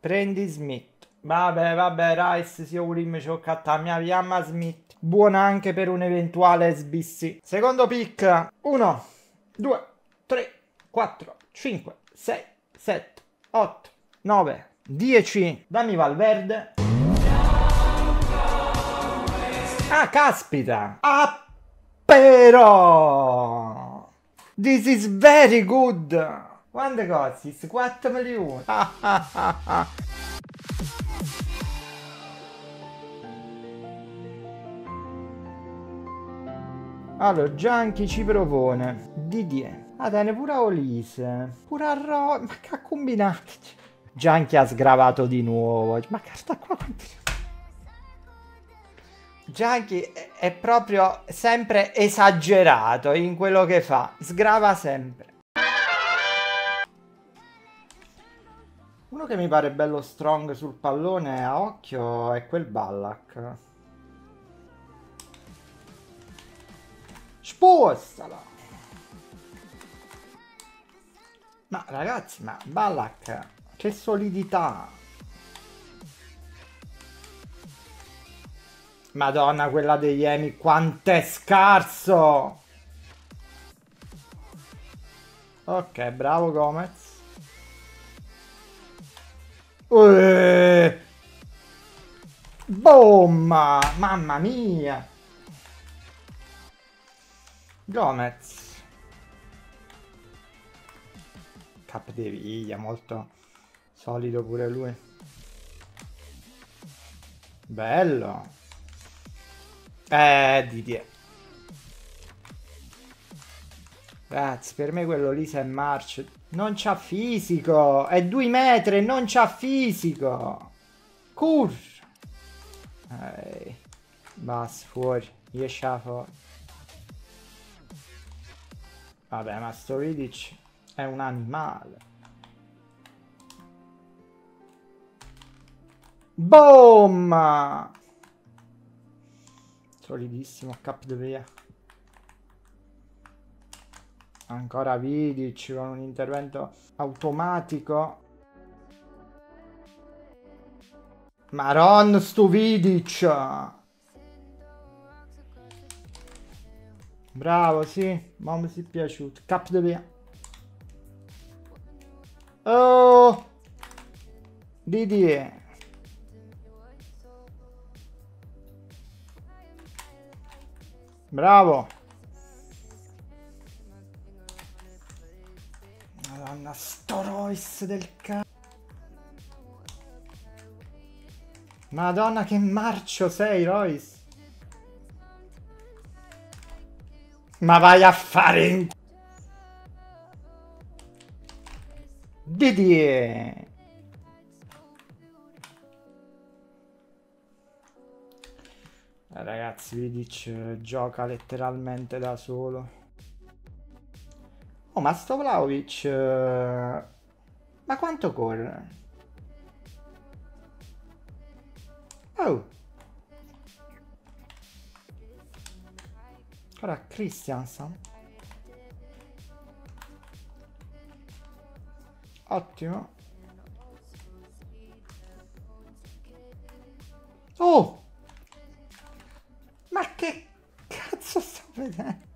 Prendi Smith. Vabbè, vabbè, Rice, si augurim ci ho mia Yamma Smith. Buona anche per un eventuale SBC. Secondo pick. 1, 2, 3, 4, 5, 6, 7, 8, 9, 10. Dammi Valverde. Ah, caspita. Ah, però. This is very good. Quante cose? 4 milioni. Ah, ah, ah, allora, Gianchi ci propone Didier. Ah, te ne pure a Olise. Pure a Ro... Ma che ha combinato? Gianchi ha sgravato di nuovo. Ma carta qua quanti... Gianchi è proprio sempre esagerato in quello che fa, sgrava sempre. che mi pare bello strong sul pallone a occhio è quel Ballack. Spostala! Ma ragazzi, ma Ballack, che solidità! Madonna, quella degli Emi, quanto è scarso! Ok, bravo Gomez. Uè. Eh. Bomba! Mamma mia! Gomez. Cap de viglia, molto solido pure lui. Bello. Eh, Didier. Grazie, per me quello lì se March non c'ha fisico. È due metri e non c'ha fisico. Cur. Basta, fuori. Riesce fuori. Vabbè, ma sto Ridic è un animale. Boom! Solidissimo, cap de via. Ancora Vidic con un intervento automatico. Maron stu Vidic! Bravo, sì. Ma mi si è piaciuto. Cap de via. Oh! Didier. Bravo. Madonna, sto Royce del cazzo. Madonna, che marcio sei, Royce. Ma vai a fare in... Didier. Ragazzi, Vidic eh, gioca letteralmente da solo. Oh, ma sto Vlaovic... Eh, ma quanto corre? Oh! Ora Christiansen. Ottimo. Oh! Ma che cazzo sto vedendo?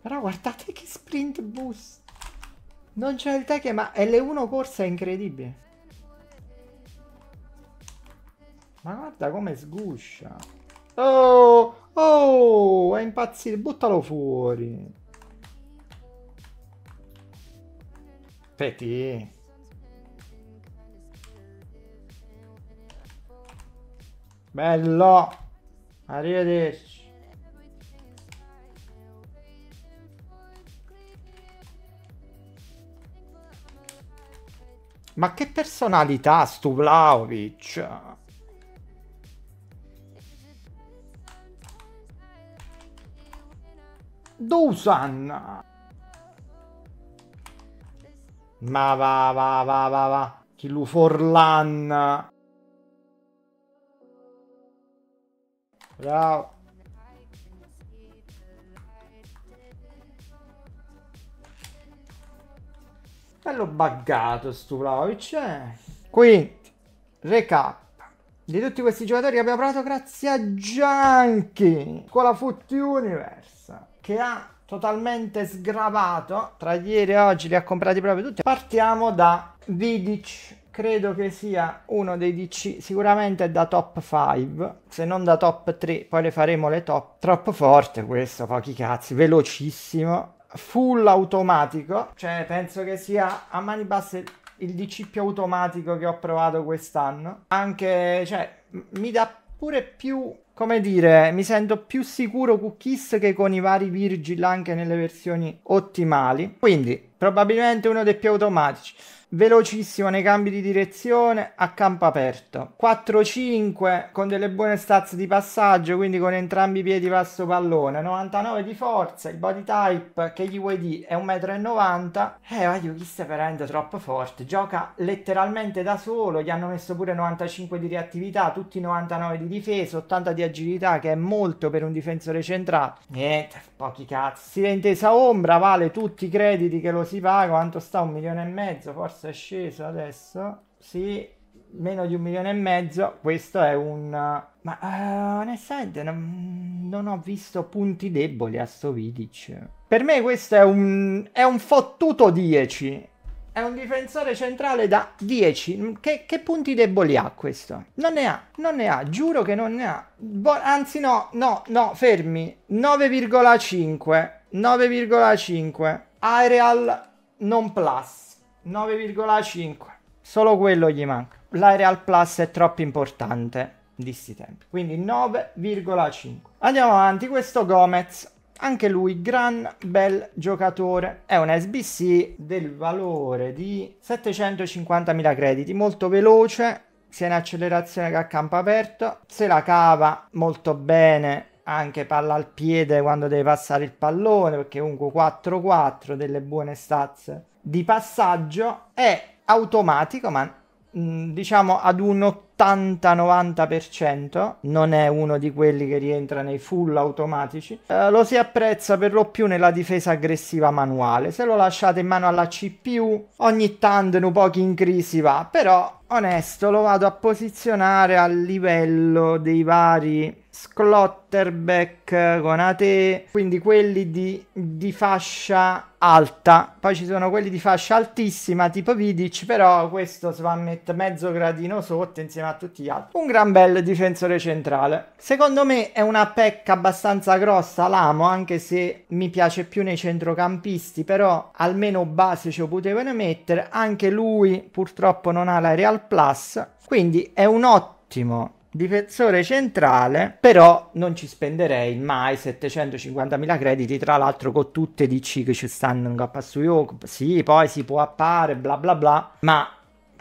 Però guardate che sprint boost. Non c'è il tech, ma L1 corsa è incredibile. Ma guarda come sguscia. Oh, oh, è impazzito. Buttalo fuori. Aspetti. Bello. Arrivederci. Ma che personalità stu Vlaovic! Dusan! Ma va, va, va, va, va. Kilu Forlan. Bravo. Bello buggato sto Vlaovic. Eh. Quindi, recap. Di tutti questi giocatori che abbiamo provato grazie a Gianchi Scuola Foot Universe che ha totalmente sgravato tra ieri e oggi li ha comprati proprio tutti. Partiamo da Vidic credo che sia uno dei DC sicuramente da top 5, se non da top 3, poi le faremo le top. Troppo forte questo, pochi cazzi, velocissimo, full automatico, cioè penso che sia a mani basse il DC più automatico che ho provato quest'anno. Anche, cioè, mi dà pure più, come dire, mi sento più sicuro con Kiss che con i vari Virgil anche nelle versioni ottimali. Quindi probabilmente uno dei più automatici. Velocissimo nei cambi di direzione a campo aperto. 4-5 con delle buone stazze di passaggio, quindi con entrambi i piedi verso pallone. 99 di forza, il body type che gli vuoi di è 1,90 m. Eh, voglio Ayukis è veramente troppo forte. Gioca letteralmente da solo. Gli hanno messo pure 95 di reattività, tutti 99 di difesa, 80 di agilità, che è molto per un difensore centrale. Niente, pochi cazzi. Si è intesa ombra, vale tutti i crediti che lo si paga, quanto sta? Un milione e mezzo, forse è sceso adesso. Sì, meno di un milione e mezzo, questo è un... Ma uh, onestamente non, non, ho visto punti deboli a Stovidic. Per me questo è un, è un fottuto 10. È un difensore centrale da 10. Mm, che, che, punti deboli ha questo? Non ne ha, non ne ha, giuro che non ne ha. Bo anzi no, no, no, fermi. 9,5. 9,5. Aerial non plus 9,5 solo quello gli manca l'Aerial plus è troppo importante di sti tempi quindi 9,5 andiamo avanti questo Gomez anche lui gran bel giocatore è un SBC del valore di 750.000 crediti molto veloce sia in accelerazione che a campo aperto se la cava molto bene anche palla al piede quando deve passare il pallone, perché comunque 4-4 delle buone stats di passaggio, è automatico, ma mh, diciamo ad un 80-90%, non è uno di quelli che rientra nei full automatici. Eh, lo si apprezza per lo più nella difesa aggressiva manuale. Se lo lasciate in mano alla CPU, ogni tanto un po' in crisi va, però onesto lo vado a posizionare al livello dei vari Schlotterbeck con AT, quindi quelli di, di, fascia alta. Poi ci sono quelli di fascia altissima, tipo Vidic, però questo si va a mettere mezzo gradino sotto insieme a a tutti gli altri. Un gran bel difensore centrale. Secondo me è una pecca abbastanza grossa, l'amo, anche se mi piace più nei centrocampisti, però almeno base ce lo potevano mettere. Anche lui purtroppo non ha la Real Plus, quindi è un ottimo difensore centrale, però non ci spenderei mai 750.000 crediti, tra l'altro con tutte DC che ci stanno in K su Yoke, sì, poi si può appare, bla bla bla, ma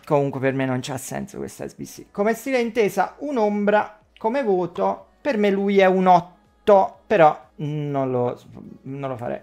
Comunque per me non c'ha senso questa SBC. Come stile intesa, un'ombra come voto. Per me lui è un 8, però non lo, non lo farei.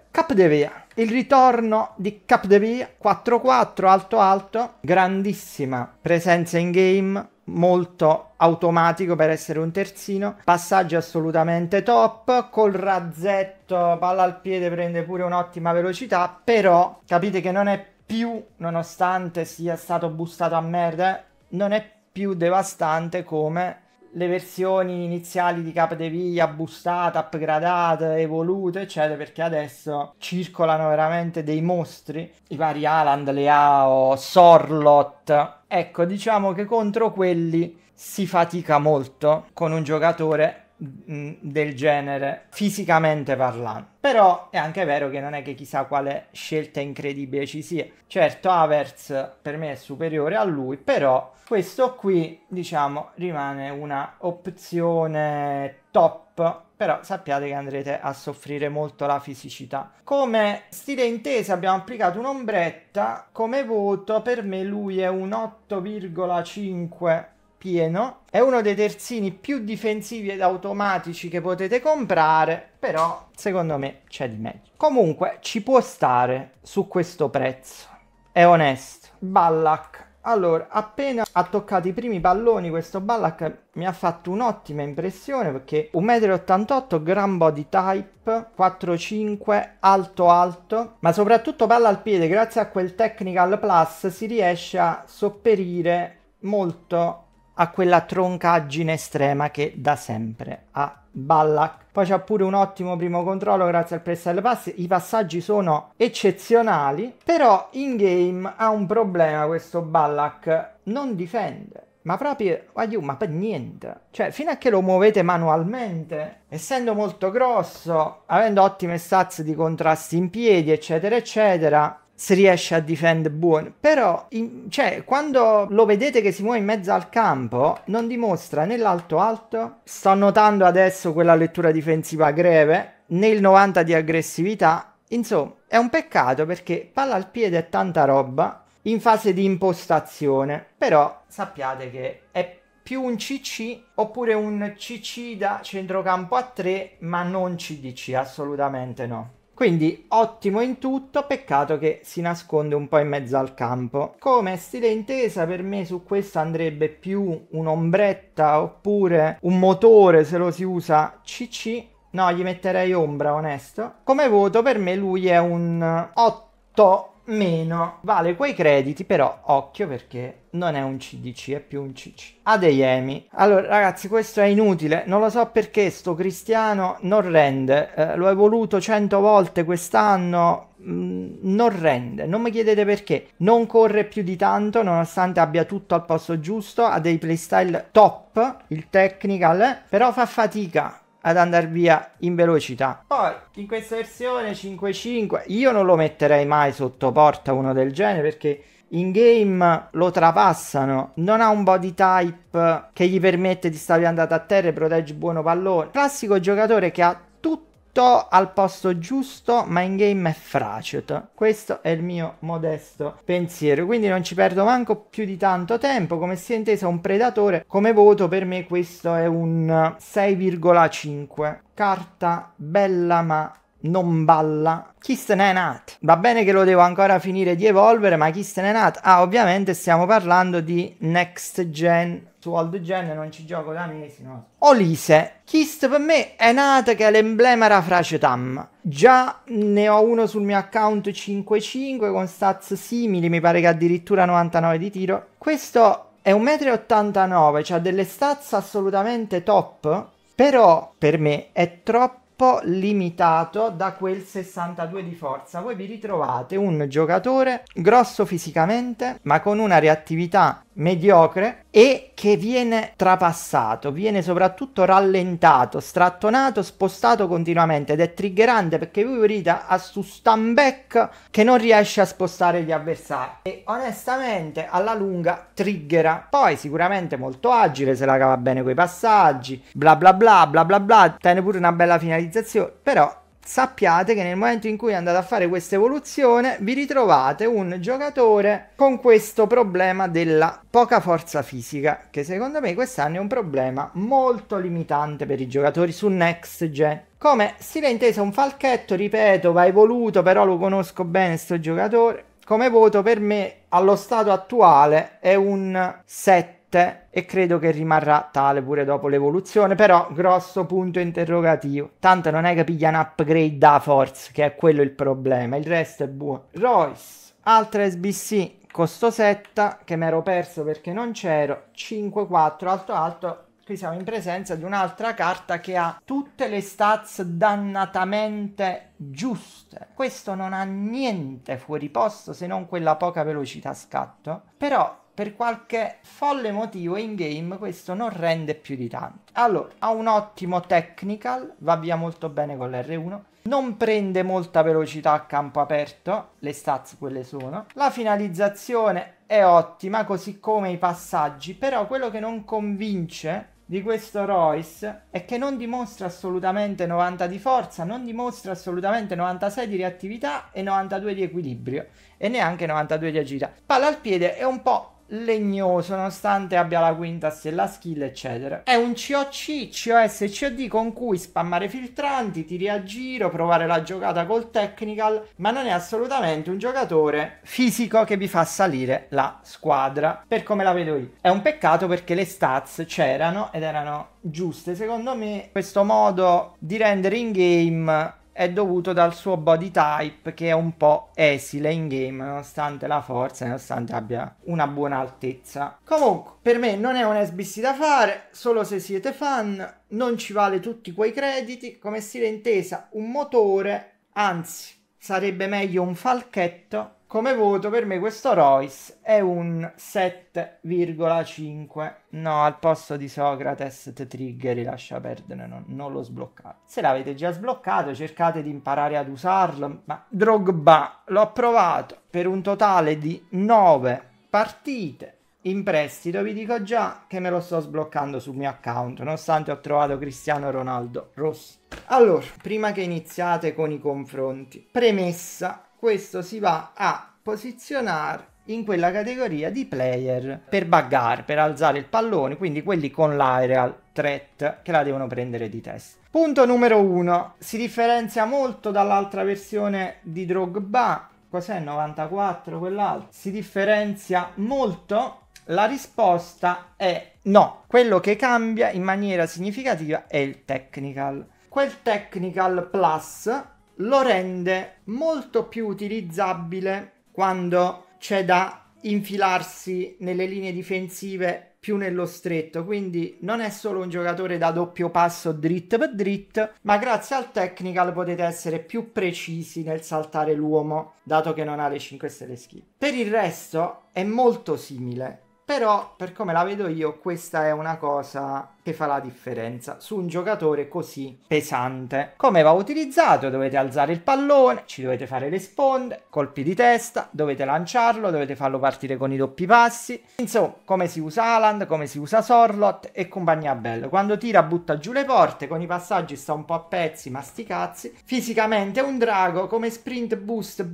Via, Il ritorno di Cap de Via, 4-4, alto alto. Grandissima presenza in game molto automatico per essere un terzino. Passaggio assolutamente top. Col razzetto, palla al piede, prende pure un'ottima velocità. Però capite che non è più, nonostante sia stato boostato a merda, non è più devastante come le versioni iniziali di Capdevia boostate, upgradate, evolute, eccetera, perché adesso circolano veramente dei mostri, i vari Aland, Leao, Sorlot. Ecco, diciamo che contro quelli si fatica molto con un giocatore Mm, del genere fisicamente parlando però è anche vero che non è che chissà quale scelta incredibile ci sia certo Avers per me è superiore a lui però questo qui diciamo rimane una opzione top però sappiate che andrete a soffrire molto la fisicità. Come stile intesa abbiamo applicato un'ombretta, come voto per me lui è un 8,5 pieno. È uno dei terzini più difensivi ed automatici che potete comprare, però secondo me c'è di meglio. Comunque ci può stare su questo prezzo, è onesto. Ballack. Allora, appena ha toccato i primi palloni questo Ballack mi ha fatto un'ottima impressione perché 1,88 m, gran body type, 4,5 alto alto, ma soprattutto palla al piede, grazie a quel technical plus si riesce a sopperire molto ha quella troncaggine estrema che da sempre ha Ballack. Poi c'ha pure un ottimo primo controllo grazie al press pass, i passaggi sono eccezionali, però in game ha un problema questo Ballack, non difende. Ma proprio, aiù, ma per niente. Cioè, fino a che lo muovete manualmente, essendo molto grosso, avendo ottime stats di contrasti in piedi, eccetera, eccetera, se riesce a difendere buono. Però, in, cioè, quando lo vedete che si muove in mezzo al campo, non dimostra né l'alto alto. Sto notando adesso quella lettura difensiva greve, né il 90 di aggressività. Insomma, è un peccato perché palla al piede è tanta roba in fase di impostazione. Però sappiate che è più un CC oppure un CC da centrocampo a 3, ma non CDC, assolutamente no. Quindi ottimo in tutto, peccato che si nasconde un po' in mezzo al campo. Come stile intesa per me su questo andrebbe più un'ombretta oppure un motore se lo si usa CC. No, gli metterei ombra, onesto. Come voto per me lui è un 8 meno. Vale quei crediti, però occhio perché non è un CDC, è più un CC. Adeyemi. Allora, ragazzi, questo è inutile. Non lo so perché sto Cristiano non rende. Eh, lo hai voluto 100 volte quest'anno. Mm, non rende, non mi chiedete perché. Non corre più di tanto, nonostante abbia tutto al posto giusto. Ha dei playstyle top, il technical, eh, però fa fatica ad andare via in velocità. Poi in questa versione 5.5 io non lo metterei mai sotto porta uno del genere perché in game lo trapassano, non ha un body type che gli permette di stare andato a terra e protegge buono pallone. Classico giocatore che ha tutto tutto al posto giusto, ma in game è fracet. Questo è il mio modesto pensiero, quindi non ci perdo manco più di tanto tempo, come si è intesa un predatore, come voto per me questo è un 6,5. Carta bella ma non balla. Chi se è nato? Va bene che lo devo ancora finire di evolvere, ma chi se n'è nato? Ah, ovviamente stiamo parlando di next gen su Old Gen non ci gioco da mesi. No. Olise. Kist per me è nata che l'emblema era Fracetam. Già ne ho uno sul mio account 5-5 con stats simili, mi pare che addirittura 99 di tiro. Questo è un 1,89 m, cioè ha delle stats assolutamente top, però per me è troppo limitato da quel 62 di forza. Voi vi ritrovate un giocatore grosso fisicamente, ma con una reattività mediocre e che viene trapassato, viene soprattutto rallentato, strattonato, spostato continuamente ed è triggerante perché Vivorita ha su stambecco che non riesce a spostare gli avversari e onestamente alla lunga triggera. Poi sicuramente molto agile, se la cava bene coi passaggi, bla bla bla bla bla bla, tiene pure una bella finalizzazione, però sappiate che nel momento in cui andate a fare questa evoluzione vi ritrovate un giocatore con questo problema della poca forza fisica che secondo me quest'anno è un problema molto limitante per i giocatori su next gen come si stile intesa un falchetto ripeto va evoluto però lo conosco bene sto giocatore come voto per me allo stato attuale è un 7 7 e credo che rimarrà tale pure dopo l'evoluzione, però grosso punto interrogativo. Tanto non è che piglia un upgrade da Force, che è quello il problema, il resto è buono. Royce, altra SBC, costo 7, che mi ero perso perché non c'ero, 5-4, alto alto, qui siamo in presenza di un'altra carta che ha tutte le stats dannatamente giuste. Questo non ha niente fuori posto se non quella poca velocità scatto. Però per qualche folle motivo in game questo non rende più di tanto. Allora, ha un ottimo technical, va via molto bene con l'R1, non prende molta velocità a campo aperto, le stats quelle sono. La finalizzazione è ottima, così come i passaggi, però quello che non convince di questo Royce è che non dimostra assolutamente 90 di forza, non dimostra assolutamente 96 di reattività e 92 di equilibrio e neanche 92 di agilità. Palla al piede è un po' legnoso nonostante abbia la quinta stella skill eccetera è un COC, COS, e COD con cui spammare filtranti, tiri a giro provare la giocata col technical ma non è assolutamente un giocatore fisico che vi fa salire la squadra per come la vedo io è un peccato perché le stats c'erano ed erano giuste secondo me questo modo di rendere in game è dovuto dal suo body type che è un po' esile in game nonostante la forza nonostante abbia una buona altezza comunque per me non è un SBC da fare solo se siete fan non ci vale tutti quei crediti come stile intesa un motore anzi sarebbe meglio un falchetto come voto per me questo Royce è un 7,5. No, al posto di Socrates Trigger lascia perdere, non, non lo sbloccate. Se l'avete già sbloccato cercate di imparare ad usarlo, ma Drogba l'ho provato per un totale di 9 partite in prestito vi dico già che me lo sto sbloccando sul mio account nonostante ho trovato Cristiano Ronaldo Rossi. allora prima che iniziate con i confronti premessa questo si va a posizionare in quella categoria di player per buggare, per alzare il pallone, quindi quelli con l'aerial threat che la devono prendere di test. Punto numero 1, si differenzia molto dall'altra versione di Drogba, cos'è 94 quell'altro? Si differenzia molto? La risposta è no, quello che cambia in maniera significativa è il technical. Quel technical plus lo rende molto più utilizzabile quando c'è da infilarsi nelle linee difensive più nello stretto, quindi non è solo un giocatore da doppio passo dritto per dritto, ma grazie al technical potete essere più precisi nel saltare l'uomo, dato che non ha le 5 stelle skill. Per il resto è molto simile però, per come la vedo io, questa è una cosa che fa la differenza su un giocatore così pesante. Come va utilizzato? Dovete alzare il pallone, ci dovete fare le sponde, colpi di testa, dovete lanciarlo, dovete farlo partire con i doppi passi. Insomma, come si usa Aland, come si usa Sorlot e compagnia bello. Quando tira butta giù le porte, con i passaggi sta un po' a pezzi, ma sti cazzi. Fisicamente è un drago, come sprint boost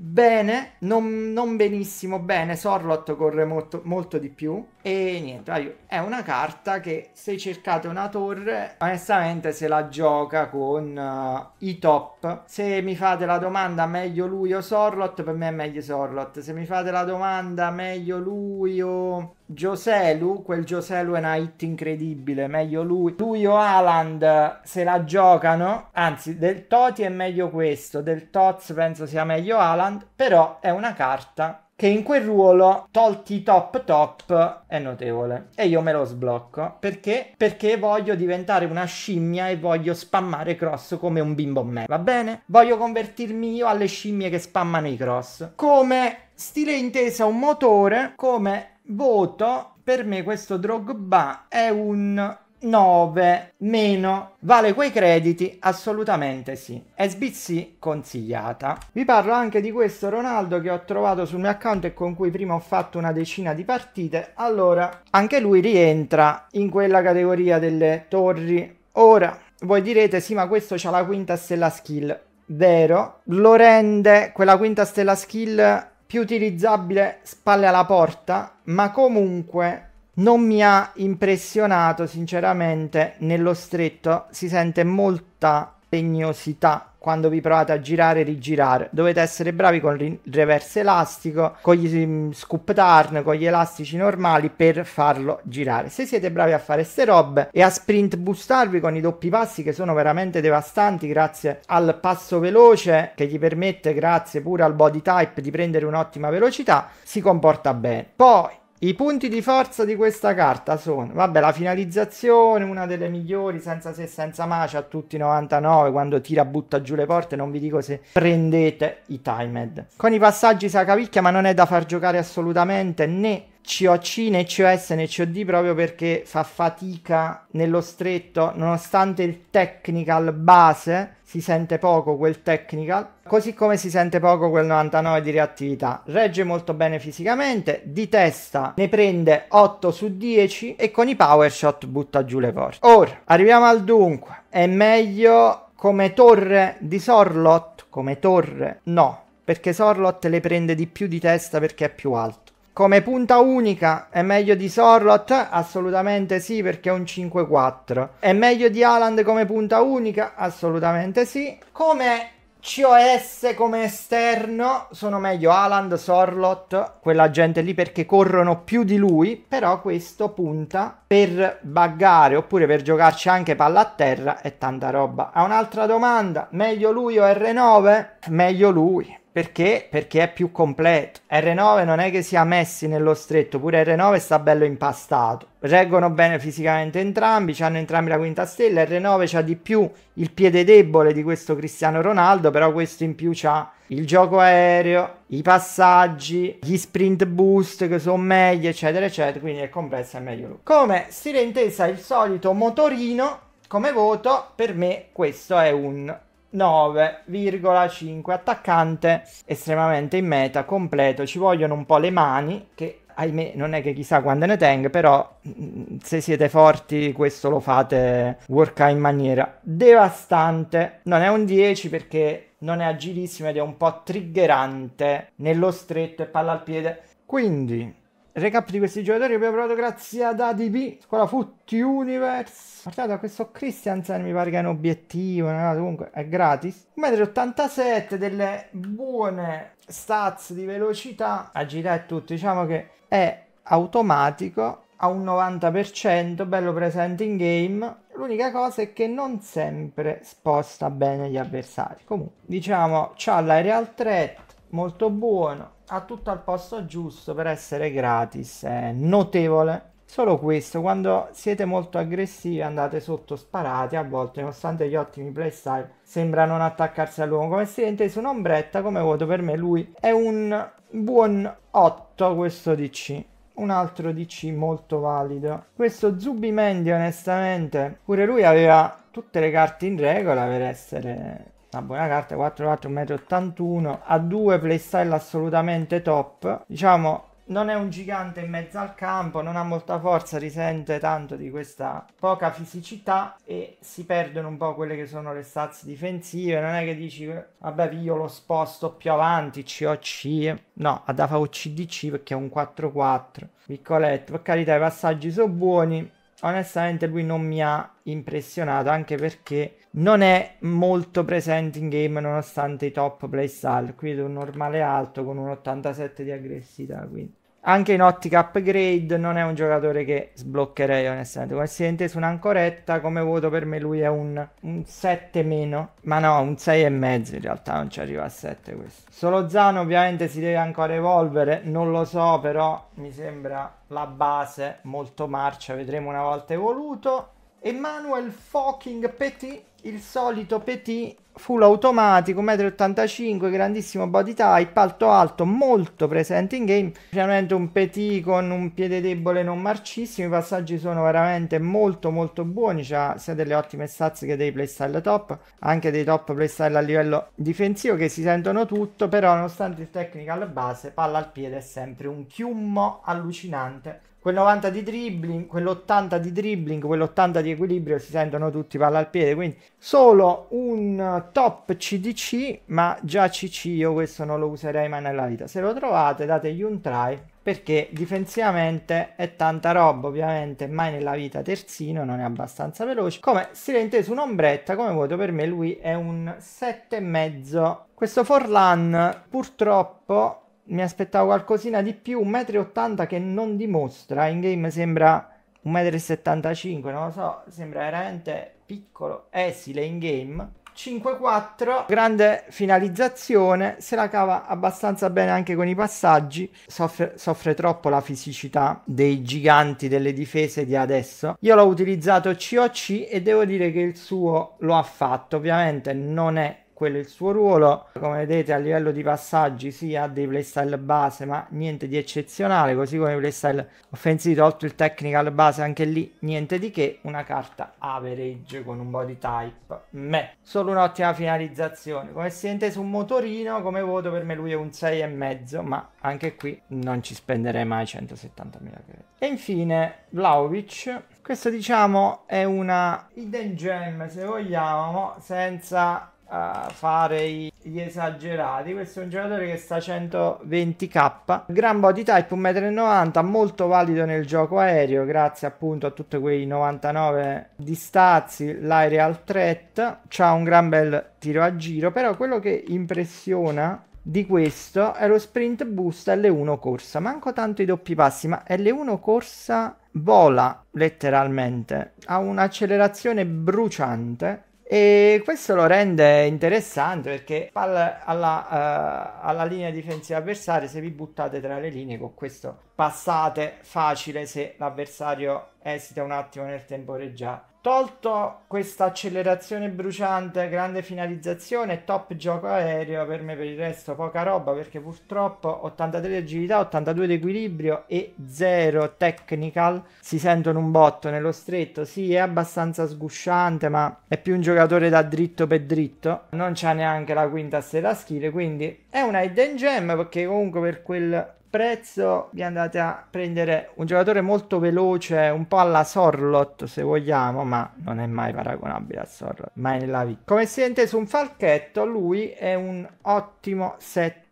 bene, non, non, benissimo bene, Sorlot corre molto, molto di più e niente, è una carta che se cercate una torre onestamente se la gioca con uh, i top, se mi fate la domanda meglio lui o Sorlot per me è meglio Sorlot, se mi fate la domanda meglio lui o Joselu, quel Joselu è una hit incredibile, meglio lui. Lui o Haaland se la giocano, anzi del Toti è meglio questo, del Tots penso sia meglio Haaland, però è una carta che in quel ruolo, tolti top top, è notevole. E io me lo sblocco. Perché? Perché voglio diventare una scimmia e voglio spammare cross come un bimbo me. Va bene? Voglio convertirmi io alle scimmie che spammano i cross. Come stile intesa un motore, come voto per me questo Drogba è un 9 meno vale quei crediti assolutamente sì SBC consigliata vi parlo anche di questo Ronaldo che ho trovato sul mio account e con cui prima ho fatto una decina di partite allora anche lui rientra in quella categoria delle torri ora voi direte sì ma questo c'ha la quinta stella skill vero lo rende quella quinta stella skill più utilizzabile spalle alla porta, ma comunque non mi ha impressionato sinceramente nello stretto, si sente molta legnosità quando vi provate a girare e rigirare. Dovete essere bravi con il reverse elastico, con gli scoop turn, con gli elastici normali per farlo girare. Se siete bravi a fare ste robe e a sprint boostarvi con i doppi passi che sono veramente devastanti grazie al passo veloce che gli permette, grazie pure al body type, di prendere un'ottima velocità, si comporta bene. Poi i punti di forza di questa carta sono, vabbè, la finalizzazione, una delle migliori, senza se senza ma, c'ha tutti 99, quando tira butta giù le porte, non vi dico se prendete i timed. Con i passaggi sacavicchia, ma non è da far giocare assolutamente, né COC né COS né COD proprio perché fa fatica nello stretto, nonostante il technical base si sente poco quel technical, così come si sente poco quel 99 di reattività. Regge molto bene fisicamente, di testa ne prende 8 su 10 e con i power shot butta giù le porte. Ora, arriviamo al dunque, è meglio come torre di Sorlot? Come torre? No, perché Sorlot le prende di più di testa perché è più alto. Come punta unica è meglio di Sorlot? Assolutamente sì, perché è un 5-4. È meglio di Alan come punta unica? Assolutamente sì. Come COS come esterno sono meglio Alan, Sorlot, quella gente lì perché corrono più di lui, però questo punta per buggare oppure per giocarci anche palla a terra e tanta roba. Ha un'altra domanda, meglio lui o R9? Meglio lui. Perché? Perché è più completo. R9 non è che sia messi nello stretto, pure R9 sta bello impastato. Reggono bene fisicamente entrambi, hanno entrambi la quinta stella, R9 c'ha di più il piede debole di questo Cristiano Ronaldo, però questo in più c'ha il gioco aereo, i passaggi, gli sprint boost che sono meglio, eccetera, eccetera, quindi è complesso e meglio Come stile intesa il solito motorino, come voto, per me questo è un 9,5 attaccante estremamente in meta, completo, ci vogliono un po' le mani che ahimè non è che chissà quando ne tengo, però mm, se siete forti questo lo fate work in maniera devastante. Non è un 10 perché non è agilissimo ed è un po' triggerante nello stretto e palla al piede. Quindi recap di questi giocatori che abbiamo provato grazie ad ADB, scuola Futti Universe. Guardate, questo Christiansen mi pare che è un obiettivo, no? comunque è gratis. 1,87 m, delle buone stats di velocità, agilità e tutto. Diciamo che è automatico, ha un 90%, bello presente in game. L'unica cosa è che non sempre sposta bene gli avversari. Comunque, diciamo, c'ha l'aerial threat, molto buono ha tutto al posto giusto per essere gratis, è notevole. Solo questo, quando siete molto aggressivi andate sotto sparati, a volte nonostante gli ottimi playstyle sembra non attaccarsi all'uomo. Come si vede su un'ombretta, come voto per me lui è un buon 8 questo DC un altro DC molto valido. Questo Zubimendi onestamente, pure lui aveva tutte le carte in regola per essere una buona carta 4-4 81 a 2 playstyle assolutamente top diciamo non è un gigante in mezzo al campo, non ha molta forza, risente tanto di questa poca fisicità e si perdono un po' quelle che sono le stats difensive. Non è che dici, vabbè, io lo sposto più avanti, COC, no, ha da fare CDC perché è un 4-4. Piccoletto, per carità, i passaggi sono buoni. Onestamente, lui non mi ha impressionato, anche perché non è molto presente in game nonostante i top playstyle. Qui un normale alto con un 87 di aggressività. Quindi. Anche in ottica upgrade non è un giocatore che sbloccherei onestamente. Come si sente su un'ancoretta, come voto per me lui è un, un 7 meno. Ma no, un 6,5 in realtà non ci arriva a 7 questo. Solo Zano ovviamente si deve ancora evolvere, non lo so però mi sembra la base molto marcia, vedremo una volta evoluto. Emmanuel fucking Petit, il solito Petit, full automatico, 1,85 m, grandissimo body type, alto alto, molto presente in game. Chiaramente un Petit con un piede debole non marcissimo, i passaggi sono veramente molto molto buoni, ha sia delle ottime stats che dei playstyle top, anche dei top playstyle a livello difensivo che si sentono tutto, però nonostante il tecnical base, palla al piede è sempre un chiummo allucinante quel 90 di dribbling, quell'80 di dribbling, quell'80 di equilibrio si sentono tutti palla al piede, quindi solo un top CDC, ma già CC io questo non lo userei mai nella vita. Se lo trovate dategli un try perché difensivamente è tanta roba, ovviamente mai nella vita terzino non è abbastanza veloce. Come stile su un'ombretta, come voto per me lui è un 7,5. Questo Forlan purtroppo mi aspettavo qualcosina di più, 1,80 m che non dimostra, in game sembra 1,75 m, non lo so, sembra veramente piccolo, esile eh in game. 5-4, grande finalizzazione, se la cava abbastanza bene anche con i passaggi, soffre, soffre troppo la fisicità dei giganti delle difese di adesso. Io l'ho utilizzato COC e devo dire che il suo lo ha fatto, ovviamente non è quello è il suo ruolo. Come vedete a livello di passaggi si sì, ha dei playstyle base ma niente di eccezionale, così come i playstyle offensivi tolto il technical base anche lì niente di che, una carta average con un body type, me. Solo un'ottima finalizzazione, come si sente su un motorino come voto per me lui è un 6,5 ma anche qui non ci spenderei mai 170.000 credo. E infine Vlaovic questo diciamo è una hidden gem se vogliamo senza uh, fare gli esagerati. Questo è un giocatore che sta a 120k. Gran body type, 1,90 m, molto valido nel gioco aereo, grazie appunto a tutti quei 99 di stazzi, l'aerial threat. C'ha un gran bel tiro a giro, però quello che impressiona di questo è lo sprint boost L1 corsa. Manco tanto i doppi passi, ma L1 corsa vola letteralmente. Ha un'accelerazione bruciante e questo lo rende interessante perché palla alla, uh, alla, linea difensiva avversaria, se vi buttate tra le linee con questo passate facile se l'avversario esita un attimo nel temporeggiare. Tolto questa accelerazione bruciante, grande finalizzazione, top gioco aereo, per me per il resto poca roba perché purtroppo 83 di agilità, 82 di equilibrio e 0 technical, si sentono un botto nello stretto, sì è abbastanza sgusciante ma è più un giocatore da dritto per dritto, non c'ha neanche la quinta stella skill, quindi è una hidden gem perché comunque per quel prezzo vi andate a prendere un giocatore molto veloce, un po' alla Sorlot se vogliamo, ma non è mai paragonabile a Sorlot, mai nella vita. Come si sente su un falchetto, lui è un ottimo 7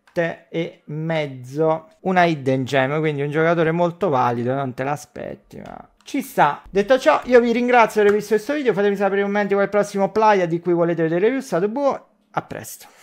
e mezzo una hidden gem quindi un giocatore molto valido non te l'aspetti ma ci sta. Detto ciò, io vi ringrazio per aver visto questo video, fatemi sapere in commenti qual è il prossimo playa di cui volete vedere più, stato buono, a presto.